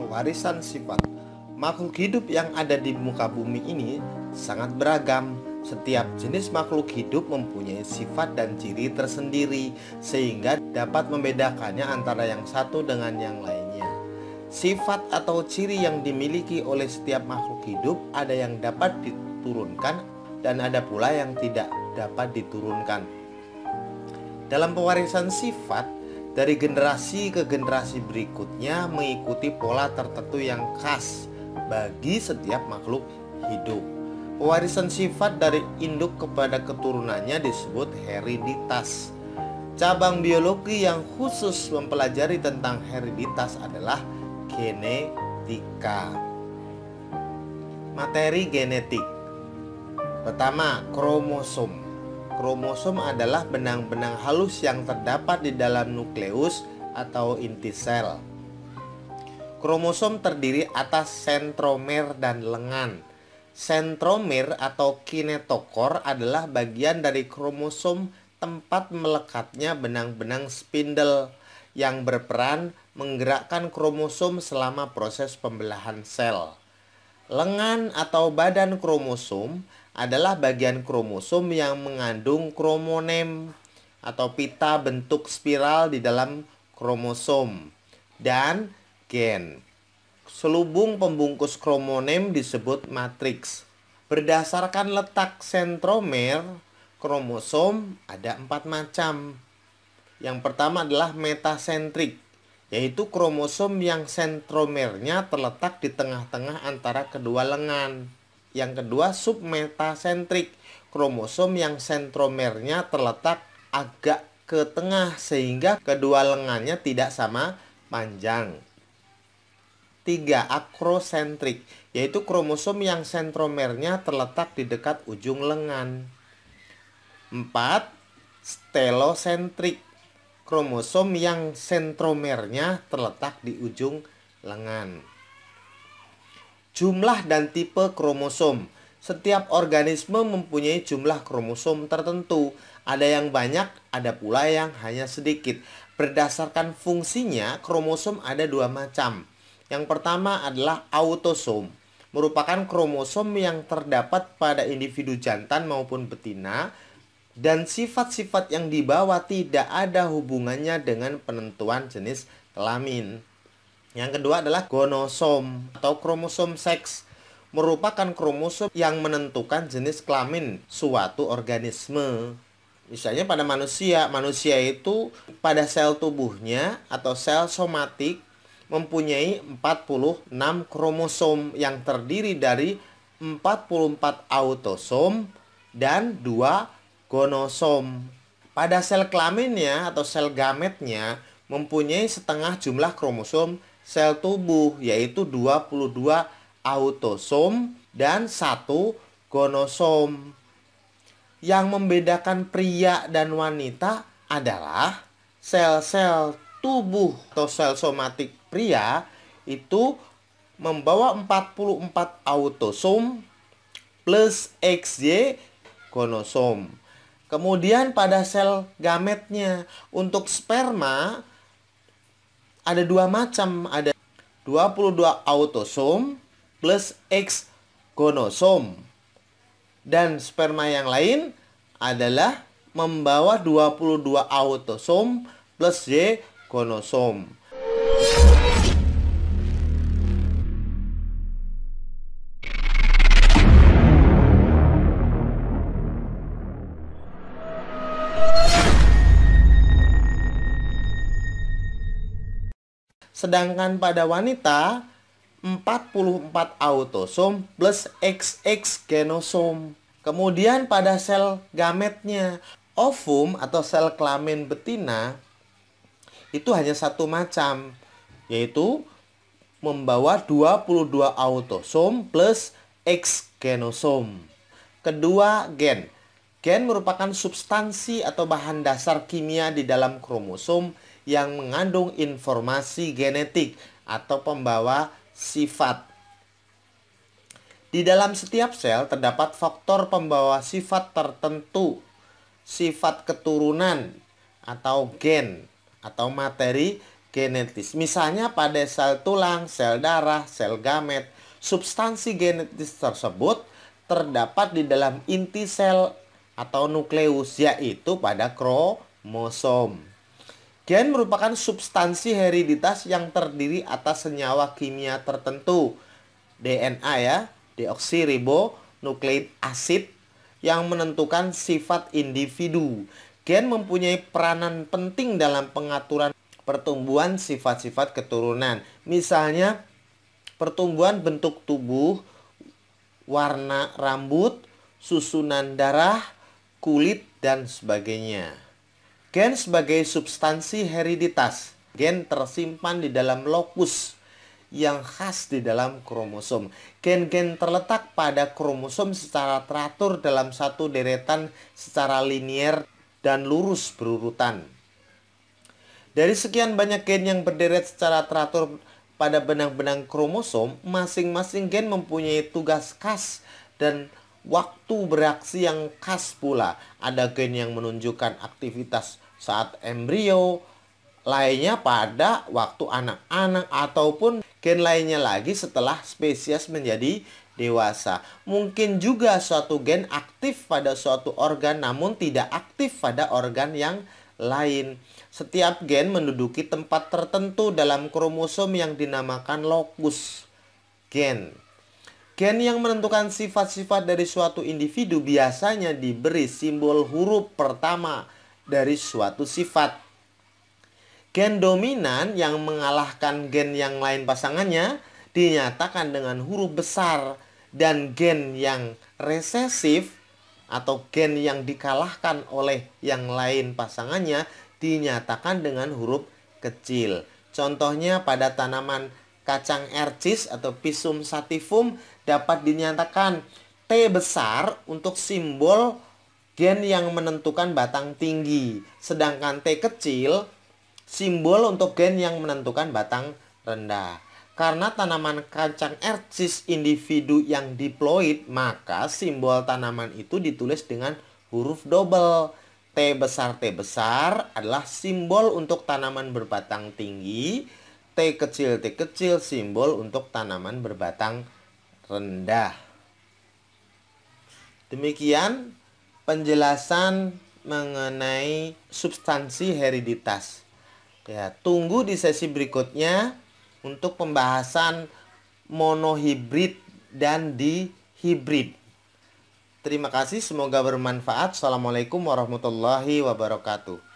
pewarisan sifat. Makhluk hidup yang ada di muka bumi ini sangat beragam. Setiap jenis makhluk hidup mempunyai sifat dan ciri tersendiri, sehingga dapat membedakannya antara yang satu dengan yang lainnya. Sifat atau ciri yang dimiliki oleh setiap makhluk hidup ada yang dapat diturunkan, dan ada pula yang tidak dapat diturunkan. Dalam pewarisan sifat, dari generasi ke generasi berikutnya mengikuti pola tertentu yang khas bagi setiap makhluk hidup. Warisan sifat dari induk kepada keturunannya disebut hereditas. Cabang biologi yang khusus mempelajari tentang hereditas adalah genetika. Materi genetik. Pertama, kromosom Kromosom adalah benang-benang halus yang terdapat di dalam nukleus atau inti sel. Kromosom terdiri atas sentromer dan lengan. Sentromer atau kinetokor adalah bagian dari kromosom tempat melekatnya benang-benang spindle yang berperan menggerakkan kromosom selama proses pembelahan sel. Lengan atau badan kromosom adalah bagian kromosom yang mengandung kromonem atau pita bentuk spiral di dalam kromosom dan gen. Selubung pembungkus kromonem disebut matriks. Berdasarkan letak sentromer kromosom ada empat macam. Yang pertama adalah metasentrik, yaitu kromosom yang sentromernya terletak di tengah-tengah antara kedua lengan. Yang kedua submetasentrik, kromosom yang sentromernya terletak agak ke tengah sehingga kedua lengannya tidak sama panjang. Tiga Akrosentrik, yaitu kromosom yang sentromernya terletak di dekat ujung lengan. Empat Stelosentrik, kromosom yang sentromernya terletak di ujung lengan. Jumlah dan tipe kromosom. Setiap organisme mempunyai jumlah kromosom tertentu. Ada yang banyak, ada pula yang hanya sedikit. Berdasarkan fungsinya, kromosom ada dua macam. Yang pertama adalah autosom merupakan kromosom yang terdapat pada individu jantan maupun betina dan sifat-sifat yang dibawa tidak ada hubungannya dengan penentuan jenis kelamin. Yang kedua adalah gonosom atau kromosom seks merupakan kromosom yang menentukan jenis kelamin suatu organisme. Misalnya pada manusia, manusia itu pada sel tubuhnya atau sel somatik mempunyai 46 kromosom yang terdiri dari 44 autosom dan 2 gonosom. Pada sel kelaminnya atau sel gametnya mempunyai setengah jumlah kromosom sel tubuh yaitu 22 autosom dan 1 gonosom. Yang membedakan pria dan wanita adalah sel-sel tubuh atau sel somatik pria itu membawa 44 autosom plus XY gonosom. Kemudian pada sel gametnya untuk sperma ada dua macam, ada 22 autosom plus X gonosom. Dan sperma yang lain adalah membawa 22 autosom plus Y gonosom. Sedangkan pada wanita 44 autosom plus XX genosom. Kemudian pada sel gametnya ovum atau sel kelamin betina itu hanya satu macam yaitu membawa 22 autosom plus X genosom. Kedua, gen. Gen merupakan substansi atau bahan dasar kimia di dalam kromosom yang mengandung informasi genetik atau pembawa sifat. Di dalam setiap sel terdapat faktor pembawa sifat tertentu, sifat keturunan atau gen atau materi genetis. Misalnya pada sel tulang, sel darah, sel gamet, substansi genetis tersebut terdapat di dalam inti sel atau nukleus yaitu pada kromosom. Gen merupakan substansi hereditas yang terdiri atas senyawa kimia tertentu, DNA ya, deoksiribonukleik asid yang menentukan sifat individu. Gen mempunyai peranan penting dalam pengaturan pertumbuhan sifat-sifat keturunan. Misalnya pertumbuhan bentuk tubuh, warna rambut, susunan darah, kulit dan sebagainya. Gen sebagai substansi hereditas. Gen tersimpan di dalam lokus yang khas di dalam kromosom. Gen-gen terletak pada kromosom secara teratur dalam satu deretan secara linier dan lurus berurutan. Dari sekian banyak gen yang berderet secara teratur pada benang-benang kromosom, masing-masing gen mempunyai tugas khas dan waktu bereaksi yang khas pula. Ada gen yang menunjukkan aktivitas saat embrio, lainnya pada waktu anak-anak ataupun gen lainnya lagi setelah spesies menjadi dewasa. Mungkin juga suatu gen aktif pada suatu organ namun tidak aktif pada organ yang lain. Setiap gen menduduki tempat tertentu dalam kromosom yang dinamakan lokus gen. Gen yang menentukan sifat-sifat dari suatu individu biasanya diberi simbol huruf pertama dari suatu sifat. Gen dominan yang mengalahkan gen yang lain pasangannya dinyatakan dengan huruf besar dan gen yang resesif atau gen yang dikalahkan oleh yang lain pasangannya dinyatakan dengan huruf kecil. Contohnya pada tanaman kacang ercis atau pisum sativum dapat dinyatakan T besar untuk simbol gen yang menentukan batang tinggi, sedangkan T kecil simbol untuk gen yang menentukan batang rendah. Karena tanaman kacang ercis individu yang diploid, maka simbol tanaman itu ditulis dengan huruf double. T besar T besar adalah simbol untuk tanaman berbatang tinggi, T kecil T kecil simbol untuk tanaman berbatang tinggi rendah. Demikian penjelasan mengenai substansi hereditas. Ya, tunggu di sesi berikutnya untuk pembahasan monohibrid dan dihibrid. Terima kasih, semoga bermanfaat. Assalamualaikum warahmatullahi wabarakatuh.